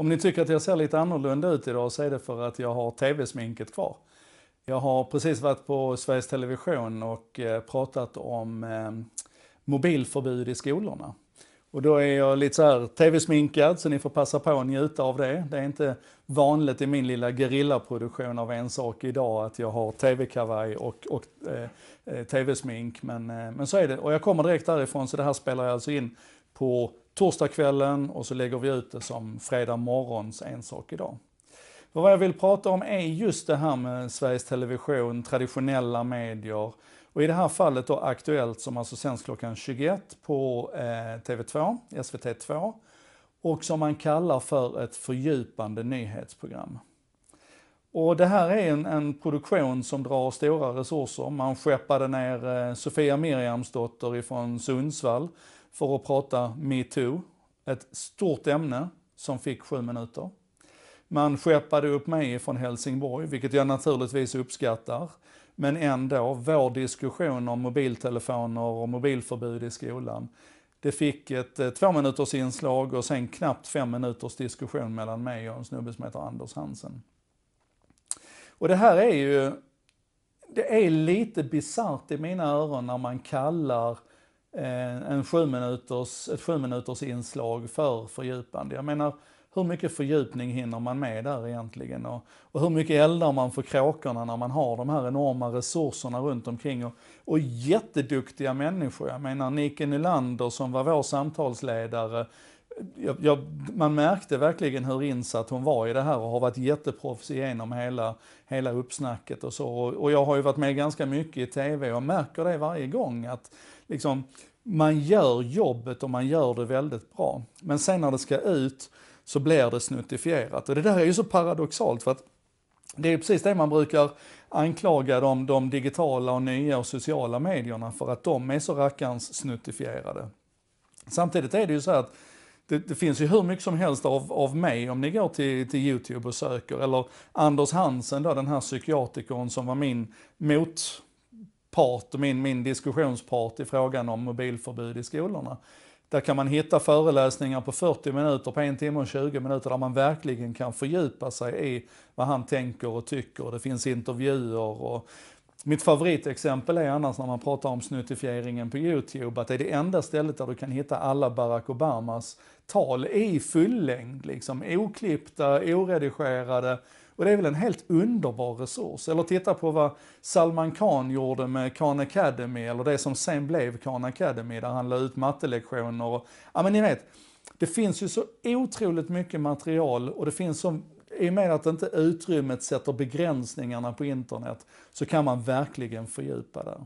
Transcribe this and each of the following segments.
Om ni tycker att jag ser lite annorlunda ut idag så är det för att jag har tv-sminket kvar. Jag har precis varit på Sveriges Television och eh, pratat om eh, mobilförbud i skolorna. Och då är jag lite så här tv-sminkad så ni får passa på att njuta av det. Det är inte vanligt i min lilla gerillaproduktion av en sak idag att jag har tv-kavaj och, och eh, eh tv-smink. Men, eh, men så är det. Och jag kommer direkt därifrån så det här spelar jag alltså in på torsdagskvällen och så lägger vi ut det som fredag morgons En sak idag. För vad jag vill prata om är just det här med Sveriges Television, traditionella medier och i det här fallet då Aktuellt som alltså sänds klockan 21 på eh, TV2, SVT2 och som man kallar för ett fördjupande nyhetsprogram. Och det här är en, en, produktion som drar stora resurser. Man skeppade ner eh, Sofia Miriamsdotter ifrån Sundsvall för att prata metoo, ett stort ämne som fick sju minuter. Man skeppade upp mig från Helsingborg, vilket jag naturligtvis uppskattar. Men ändå, vår diskussion om mobiltelefoner och mobilförbud i skolan. Det fick ett eh, två minuters inslag och sen knappt fem minuters diskussion mellan mig och en snubbe som heter Anders Hansen. Och det här är ju, det är lite bisarrt i mina öron när man kallar eh, en sju minuters, ett sju minuters inslag för fördjupande. Jag menar, hur mycket fördjupning hinner man med där egentligen? Och, och hur mycket eldar man för kråkorna när man har de här enorma resurserna runt omkring? Och, och jätteduktiga människor. Jag menar Nike Nylander som var vår samtalsledare jag, jag, man märkte verkligen hur insatt hon var i det här och har varit jätteproffs igenom hela, hela uppsnacket och så. Och, och jag har ju varit med ganska mycket i TV och märker det varje gång att liksom, man gör jobbet och man gör det väldigt bra. Men sen när det ska ut så blir det snuttifierat. Och det där är ju så paradoxalt för att det är precis det man brukar anklaga de, de digitala och nya och sociala medierna för att de är så rackarns snuttifierade. Samtidigt är det ju så att det, det, finns ju hur mycket som helst av, av mig om ni går till, till Youtube och söker. Eller Anders Hansen då, den här psykiatrikern som var min motpart, min, min diskussionspart i frågan om mobilförbud i skolorna. Där kan man hitta föreläsningar på 40 minuter, på en timme och 20 minuter, där man verkligen kan fördjupa sig i vad han tänker och tycker. Det finns intervjuer och mitt favoritexempel är annars när man pratar om snuttifieringen på Youtube, att det är det enda stället där du kan hitta alla Barack Obamas tal i fullängd, liksom oklippta, oredigerade. Och det är väl en helt underbar resurs. Eller titta på vad Salman Khan gjorde med Khan Academy, eller det som sen blev Khan Academy, där han la ut mattelektioner och, ja men ni vet, det finns ju så otroligt mycket material och det finns så i och med att inte utrymmet sätter begränsningarna på internet så kan man verkligen fördjupa det.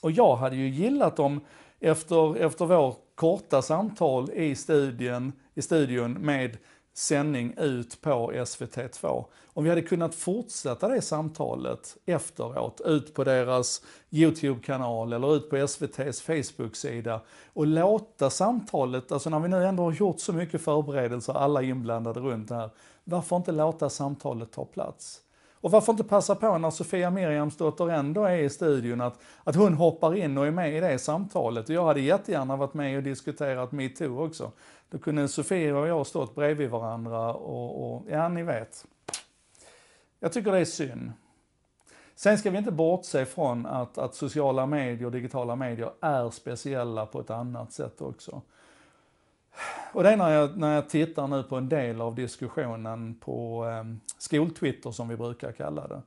Och jag hade ju gillat om efter, efter vår korta samtal i studien, i studion med sändning ut på SVT2. Om vi hade kunnat fortsätta det samtalet efteråt, ut på deras YouTube-kanal eller ut på SVTs Facebook-sida och låta samtalet, alltså när vi nu ändå har gjort så mycket förberedelser, alla inblandade runt det här, varför inte låta samtalet ta plats? Och varför inte passa på när Sofia Miriamsdotter ändå är i studion att, att hon hoppar in och är med i det samtalet. Och jag hade jättegärna varit med och diskuterat metoo också. Då kunde Sofia och jag stått bredvid varandra och, och ja, ni vet. Jag tycker det är synd. Sen ska vi inte bortse från att, att sociala medier och digitala medier är speciella på ett annat sätt också. Och det är när jag, när jag tittar nu på en del av diskussionen på eh, skoltwitter som vi brukar kalla det.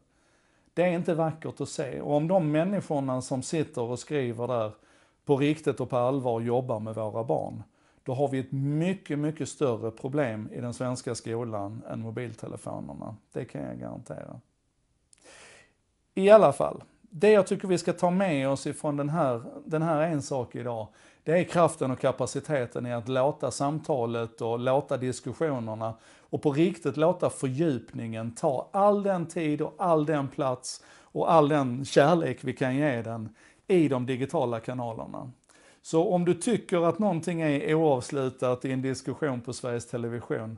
Det är inte vackert att se. Och om de människorna som sitter och skriver där på riktigt och på allvar jobbar med våra barn, då har vi ett mycket, mycket större problem i den svenska skolan än mobiltelefonerna. Det kan jag garantera. I alla fall, det jag tycker vi ska ta med oss ifrån den här, den här en sak idag, det är kraften och kapaciteten i att låta samtalet och låta diskussionerna och på riktigt låta fördjupningen ta all den tid och all den plats och all den kärlek vi kan ge den i de digitala kanalerna. Så om du tycker att någonting är oavslutat i en diskussion på Sveriges Television,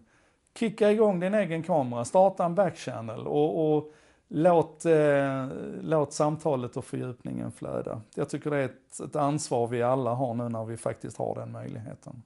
kicka igång din egen kamera, starta en backchannel och, och Låt, eh, låt samtalet och fördjupningen flöda. Jag tycker det är ett, ett ansvar vi alla har nu när vi faktiskt har den möjligheten.